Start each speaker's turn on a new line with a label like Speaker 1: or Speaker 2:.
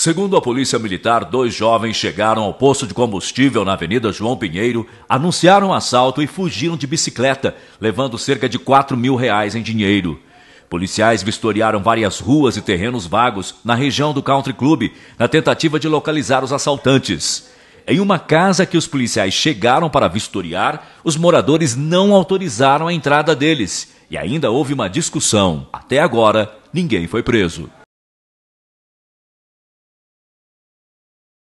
Speaker 1: Segundo a Polícia Militar, dois jovens chegaram ao posto de combustível na Avenida João Pinheiro, anunciaram o assalto e fugiram de bicicleta, levando cerca de 4 mil reais em dinheiro. Policiais vistoriaram várias ruas e terrenos vagos na região do Country Club na tentativa de localizar os assaltantes. Em uma casa que os policiais chegaram para vistoriar, os moradores não autorizaram a entrada deles e ainda houve uma discussão. Até agora, ninguém foi preso.